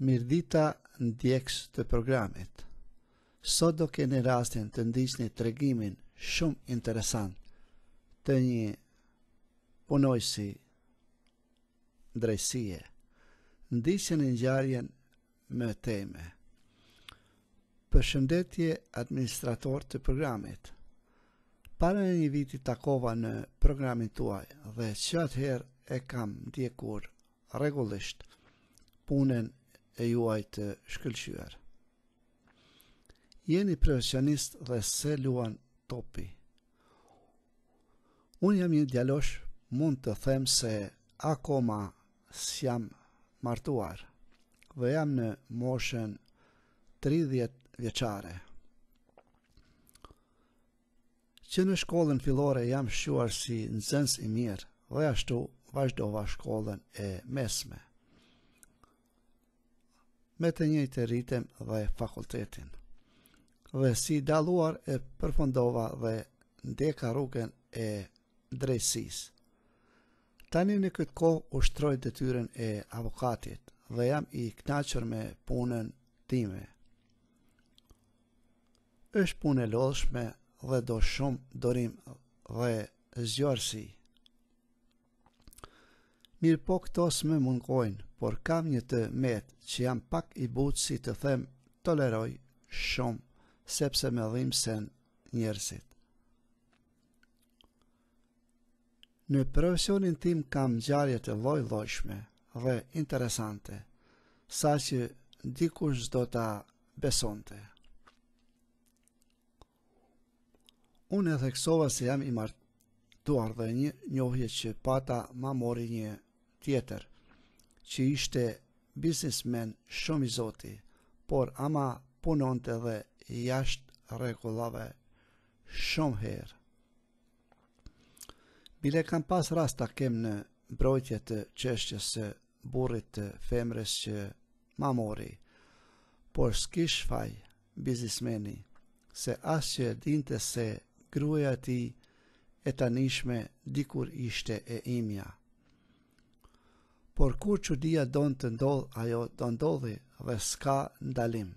Mirdita në djekës të programit. Sot do ke rastin të ndisht një të regimin shumë interesant të një punojësi drejësie. Ndisht një një gjarjen teme. Për shëndetje administrator të programit. Parën një viti takova në programin tuaj dhe që atëherë e kam ndjekur regullisht punën e juaj të shkëllqyër. Jeni profesionist dhe se luan topi. Unë jam një djalosh mund të them se akoma s'jam martuar dhe jam në moshën 30 vjeqare. Që në shkollën filore jam shuar si nëzëns i mirë dhe ashtu vazhdova shkollën e mesme me të njëjtë rritëm dhe fakultetin, dhe si daluar e përfondova dhe ndeka rrugën e drejtësisë. Tanë në këtë kohë ushtroj dhe tyren e avokatit dhe jam i knaqër me punën time. është punë e lodhshme dhe do shumë dorim dhe zjorësi, Mirë po këto me mungojnë, por kam një të metë që jam pak i butë si të them toleroj shumë, sepse me dhimë sen njërësit. Në profesionin tim kam gjarjet e loj lojshme dhe interesante, sa që dikush do ta besonte. Unë e theksova se jam i martuar dhe një njohje që pata ma mori një tjetër, që ishte biznismen shumë i zoti, por ama punonte dhe jashtë rregullave shumë herë. Bile kam pas rast ta kem në mbrojtje të çështjes së burrit të femrës që ma mori. Por s'kish faj biznesmeni se që dinte se gruaja ti e tanishme dikur ishte e imja por kur që dija donë të ndodhë ajo të ndodhë dhe s'ka ndalim.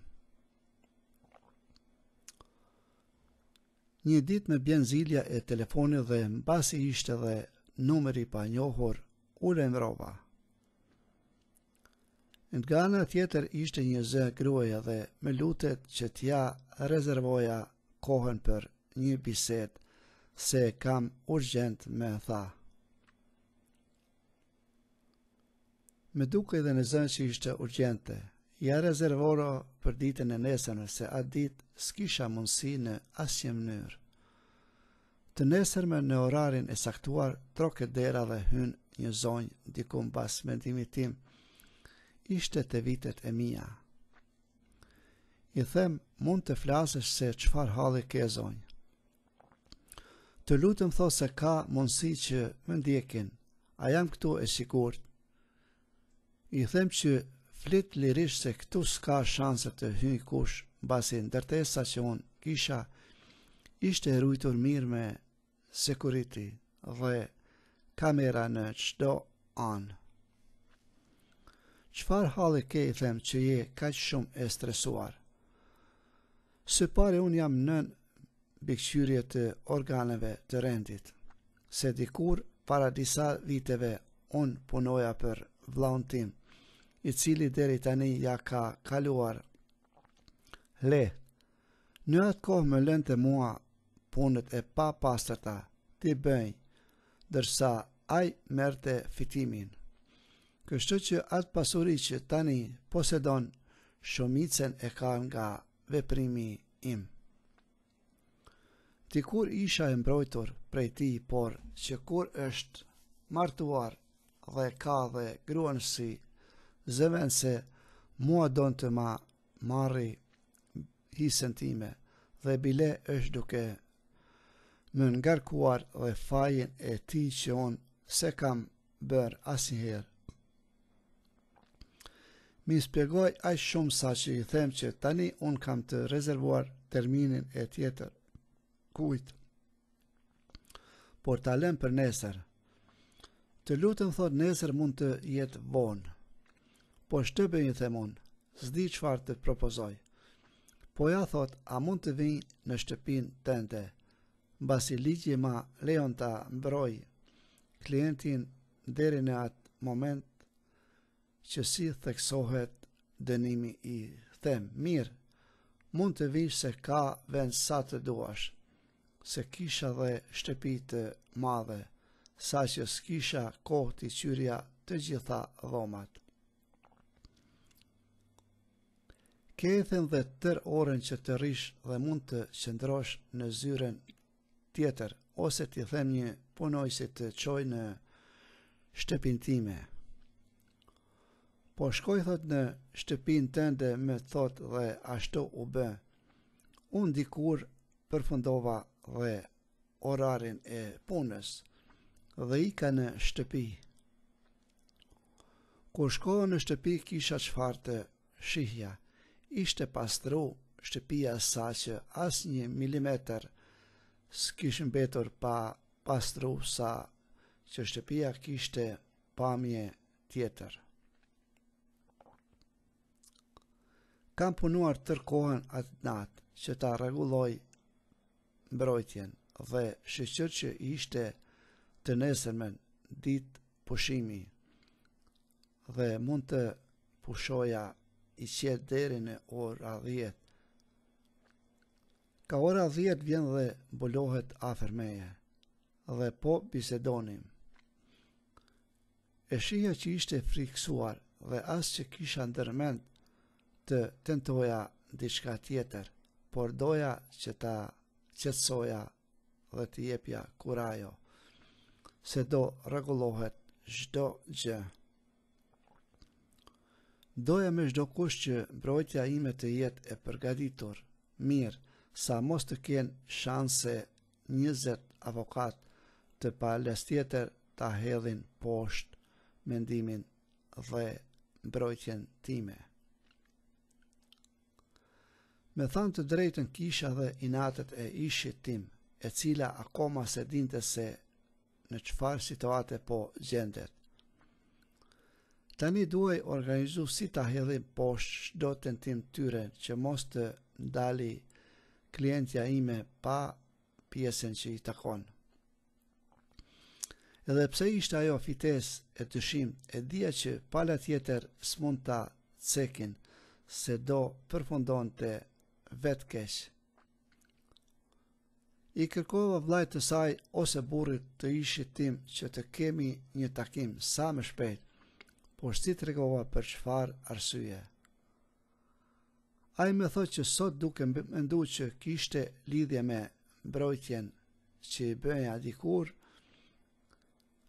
Një dit me zilja e telefonit dhe mbasi ishte dhe numeri pa njohur ule në rova. Në të gana tjetër ishte një zë gruajë dhe me lutet që tja rezervoja kohën për një biset se kam urgent me tha. Me duke dhe në zënë që ishte urgjente, ja rezervoro për ditën e nesërme, se atë ditë s'kisha mundësi në asje mënyrë. Të nesërme në orarin e saktuar, troke dera dhe hynë një zonjë dikun bas mendimi tim, ishte të vitet e mija. I them, mund të flasësh se qëfar halë ke zonjë. Të lutëm tho se ka mundësi që më ndjekin, a jam këtu e sigurët, i them që flit lirish se këtu s'ka shanse të hyj kush mbasi ndërtesa që un kisha ishte rruitur mirë me security dhe kamera në çdo an. Çfarë halli ke i them që je kaq shumë e stresuar. Së pare un jam në bikëshyrje të organeve të rendit, se dikur para disa viteve unë punoja për vlaun i cili deri tani ja ka kaluar. Le, në atë kohë më lënë të mua punët e pa pasrëta të bëjnë, dërsa aj merte fitimin. Kështu që atë pasuri që tani posedon shumicën e ka nga veprimi im. Ti kur isha e mbrojtur prej ti, por që kur është martuar dhe ka dhe gruan si zëven se mua donë të ma marri hisën time dhe bile është duke më ngarkuar dhe fajin e ti që unë se kam bërë asinherë. Mi spjegoj aj shumë sa që i them që tani unë kam të rezervuar terminin e tjetër kujt. Por talem për nesër. Të lutën thot nesër mund të jetë vonë. Po shtëpe një themon, zdi qëfar të propozoj. Po ja thot, a mund të vinë në shtëpin të ndë, Basi ligje ma leon të mbroj klientin deri në atë moment që si theksohet dënimi i them. Mirë, mund të vinë se ka vend sa të duash, se kisha dhe shtëpi të madhe, sa që s'kisha kohë të qyria të gjitha dhomat. kethen dhe tër orën që të rish dhe mund të qëndrosh në zyren tjetër, ose t'i them një punoj se të qoj në shtëpin time. Po shkoj thot në shtëpin tënde me thot dhe ashtu u bë. Unë dikur përfundova dhe orarin e punës dhe i ka në shtëpi. Kur shkoj në shtëpi kisha qëfar të shihja ishte pastru shtëpia sa që asë një milimeter s'kishë mbetur pa pastru sa që shtëpia kishte pamje tjetër. Kam punuar tërkohen atë natë që ta reguloj mbrojtjen dhe shëqër që ishte të nesërmen ditë pushimi dhe mund të pushoja i qëtë deri në ora 10. Ka ora 10 vjen dhe bolohet afer meje dhe po bisedonim. E shihja që ishte friksuar dhe asë që kisha ndërment të tentoja diçka tjetër, por doja që ta qetsoja dhe të jepja kurajo, se do regulohet zhdo gjë. Doja me shdo kush që mbrojtja ime të jetë e përgaditur, mirë, sa mos të kjenë shanse njëzet avokat të palës tjetër të hedhin poshtë mendimin dhe mbrojtjen time. Me thanë të drejtën kisha dhe inatet e ishit tim, e cila akoma se dinte se në qëfar situate po gjendet, Tani duaj organizu si ta hedhim poshtë shdo të tim tyre që mos të ndali klientja ime pa pjesën që i takon. Edhe pse ishte ajo fites e të shim, e dhja që pala tjetër s'mund ta cekin se do përfundon të vetë keshë. I kërkova vlajtë të saj ose burit të ishit tim që të kemi një takim sa më shpejt është si të regova për qëfar arsye. A i me thot që sot duke më ndu që kishte lidhje me mbrojtjen që i bëjnë adikur,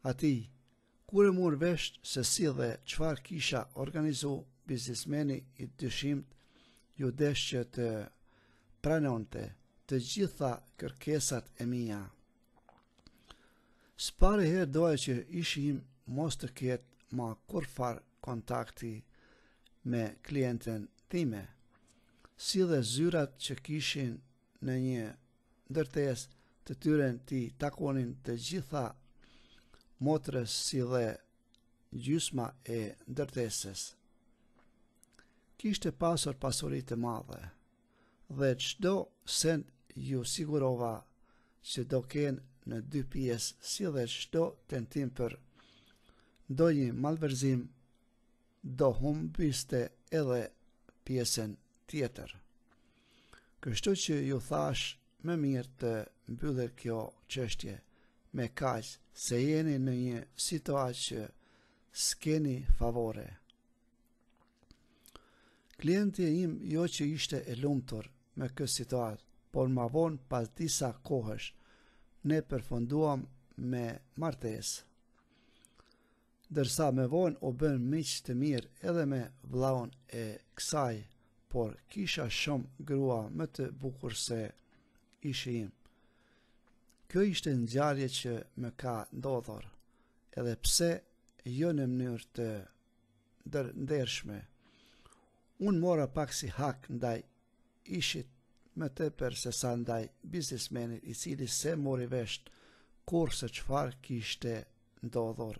ati, kur e mur vesht se si dhe qëfar kisha organizu biznismeni i dyshimt ju desh që të pranonte të gjitha kërkesat e mija. Spare herë doje që ishim mos të ketë ma kur far kontakti me klienten time, si dhe zyrat që kishin në një ndërtes të tyren ti takonin të gjitha motrës si dhe gjysma e ndërteses. Kishte pasur pasurit e madhe dhe qdo sen ju sigurova që do kenë në dy pjesë si dhe qdo tentim për do një malverzim do humbiste edhe pjesën tjetër. Kështu që ju thash me mirë të mbyllet kjo qështje me kajtë se jeni në një situatë që s'keni favore. Klienti e im jo që ishte e lumtur me këtë situatë, por ma vonë pas disa kohësh, ne përfunduam me martesë dërsa me vojnë o bënë miqë të mirë edhe me vlaun e kësaj, por kisha shumë grua më të bukur se ishi im. Kjo ishte në gjarje që me ka ndodhor, edhe pse jo në mënyrë të dërndershme. Unë mora pak si hak ndaj ishit më të për se sa ndaj biznismenit i cili se mori vesht se qfar kishte ndodhor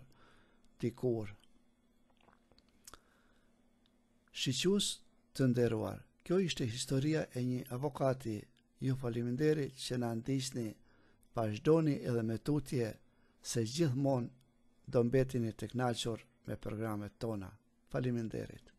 shpikuar. Shqyqus të nderuar. Kjo ishte historia e një avokati, ju faliminderi që në antishtëni pashdoni edhe me tutje se gjithmonë do mbetin e teknachor me programet tona. Faliminderit.